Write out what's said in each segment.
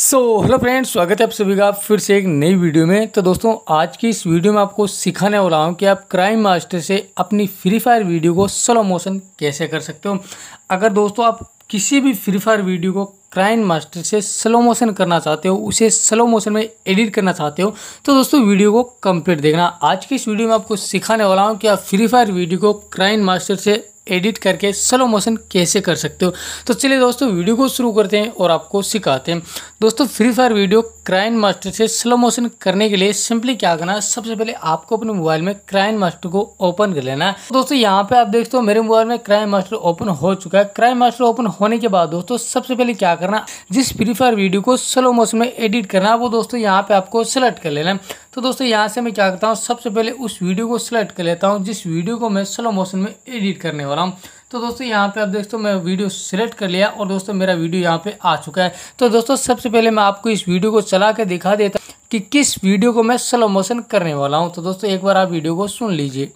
so hello friends स्वागत है आप सभी का फिर से एक नई वीडियो में तो दोस्तों आज की इस वीडियो में आपको सिखाने वाला हूँ कि आप क्राइम मास्टर से अपनी फ्री फायर वीडियो को स्लो मोशन कैसे कर सकते हो अगर दोस्तों आप किसी भी फ्री फायर वीडियो को क्राइम मास्टर से स्लो मोशन करना चाहते हो उसे स्लो मोशन में एडिट करना चाहते हो तो दोस्तों वीडियो को कंप्लीट देखना आज की इस वीडियो में आपको सिखाने वाला हूँ कि आप फ्री फायर वीडियो को क्राइम मास्टर से एडिट करके स्लो मोशन कैसे कर सकते हो तो चलिए दोस्तों वीडियो को शुरू करते हैं और आपको सिखाते हैं दोस्तों Free Fire video Crime Master से स्लो मोशन करने के लिए सिंपली क्या करना है सबसे पहले आपको अपने मोबाइल में क्राइन मास्टर को ओपन कर लेना है दोस्तों यहाँ पे आप देखते हो मेरे मोबाइल में क्राइन मास्टर ओपन हो चुका है क्राइन मास्टर ओपन होने के बाद दोस्तों सबसे पहले क्या करना जिस फ्री फायर वीडियो को स्लो मोशन में एडिट करना है वो दोस्तों यहाँ पे आपको सेलेक्ट कर लेना तो दोस्तों यहाँ से मैं क्या करता हूँ सबसे पहले उस वीडियो को सिलेक्ट कर लेता हूँ जिस वीडियो को मैं स्लो मोशन में एडिट करने वाला हूँ तो दोस्तों यहाँ पे आप दोस्तों मैं वीडियो सेलेक्ट कर लिया और दोस्तों मेरा वीडियो यहाँ पे आ चुका है तो दोस्तों सबसे पहले मैं आपको इस वीडियो को चला के दिखा देता कि किस वीडियो को मैं स्लो मोशन करने वाला हूँ तो दोस्तों एक बार आप वीडियो को सुन लीजिए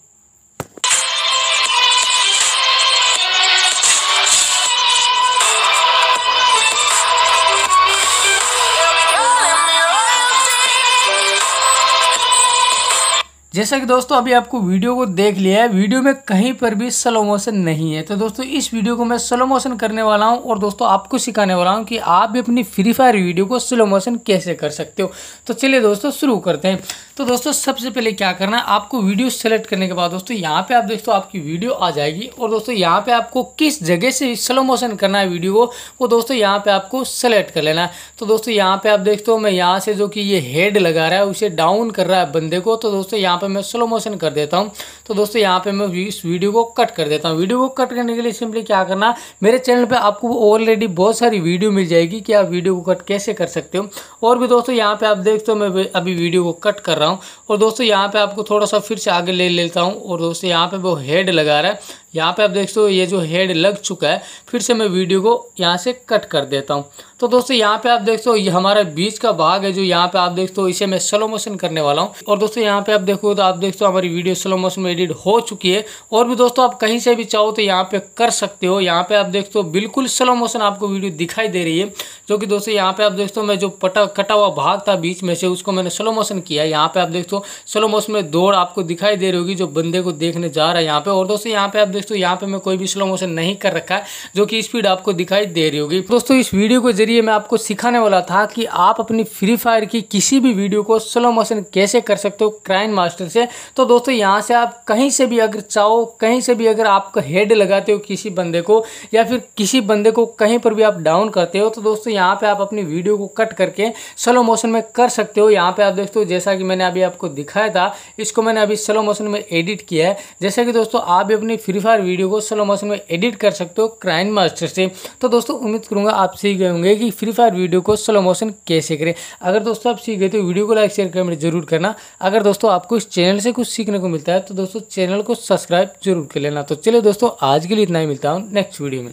जैसा कि दोस्तों अभी आपको वीडियो को देख लिया है वीडियो में कहीं पर भी स्लो मोशन नहीं है तो दोस्तों इस वीडियो को मैं स्लो मोशन करने वाला हूं और दोस्तों आपको सिखाने वाला हूं कि आप भी अपनी फ्री फायर वीडियो को स्लो मोशन कैसे कर सकते हो तो चलिए दोस्तों शुरू करते हैं तो दोस्तों सबसे पहले क्या करना है आपको वीडियो सेलेक्ट करने के बाद दोस्तों यहाँ पर आप दोस्तों आपकी वीडियो आ जाएगी और दोस्तों यहाँ पर आपको किस जगह से स्लो मोशन करना है वीडियो को वो दोस्तों यहाँ पर आपको सेलेक्ट कर लेना है तो दोस्तों यहाँ पर आप देखते हो मैं यहाँ से जो कि ये हेड लगा रहा है उसे डाउन कर रहा है बंदे को तो दोस्तों यहाँ पर मैं स्लो मोशन कर देता हूँ तो दोस्तों यहाँ पे मैं इस वीडियो को कट कर देता हूँ वीडियो को कट करने के लिए सिंपली क्या करना मेरे चैनल पर आपको ऑलरेडी बहुत सारी वीडियो मिल जाएगी कि आप वीडियो को कट कैसे कर सकते हो और भी दोस्तों यहाँ पर आप देखते हो मैं अभी वीडियो को कट कर रहा हूँ और दोस्तों यहाँ पर आपको थोड़ा सा फिर से आगे ले लेता हूँ और दोस्तों यहाँ पर वो हेड लगा रहा है यहाँ पे आप देख सकते हो ये जो हेड लग चुका है फिर से मैं वीडियो को यहाँ से कट कर देता हूँ तो दोस्तों यहाँ पे आप देख सकते हो ये हमारा बीच का भाग है जो यहाँ पे आप देख सकते हो इसे मैं स्लो मोशन करने वाला हूँ और दोस्तों यहाँ पे आप देखो तो आप देख सकते हो हमारी वीडियो स्लो मोशन में एडिट हो चुकी है और भी दोस्तों आप कहीं से भी चाहो तो यहाँ पे कर सकते हो यहाँ पे आप देख सकते हो बिल्कुल स्लो मोशन आपको वीडियो दिखाई दे रही है जो कि दोस्तों यहाँ पे आप देखते हो मैं जो पटा कटा हुआ भाग था बीच में से उसको मैंने स्लो मोशन किया है यहाँ पे आप देखते हो स्लो मोशन में दौड़ आपको दिखाई दे रही होगी जो बंदे को देखने जा रहा है यहाँ पे और दोस्तों यहाँ पे आप देखते हो यहाँ पे मैं कोई भी स्लो मोशन नहीं कर रखा है जो कि स्पीड आपको दिखाई दे रही होगी दोस्तों इस वीडियो के जरिए मैं आपको सिखाने वाला था कि आप अपनी फ्री फायर की किसी भी वीडियो को स्लो मोशन कैसे कर सकते हो क्राइम मास्टर से तो दोस्तों यहाँ से आप कहीं से भी अगर चाहो कहीं से भी अगर आपको हेड लगाते हो किसी बंदे को या फिर किसी बंदे को कहीं पर भी आप डाउन करते हो तो दोस्तों तो यहाँ पे आप अपनी वीडियो को कट करके स्लो मोशन में कर सकते हो यहाँ पे आप दोस्तों जैसा कि मैंने अभी आपको दिखाया था इसको मैंने अभी स्लो मोशन में एडिट किया है जैसा कि दोस्तों आप भी अपनी फ्री फायर वीडियो को स्लो मोशन में एडिट कर सकते हो क्राइन मास्टर से तो दोस्तों उम्मीद करूँगा आप सीख गए होंगे कि फ्री फायर वीडियो को स्लो मोशन कैसे करें अगर दोस्तों आप सीख गए तो वीडियो को लाइक शेयर कमेंट जरूर करना अगर दोस्तों आपको इस चैनल से कुछ सीखने को मिलता है तो दोस्तों चैनल को सब्सक्राइब जरूर कर लेना तो चलिए दोस्तों आज के लिए इतना ही मिलता हूँ नेक्स्ट वीडियो में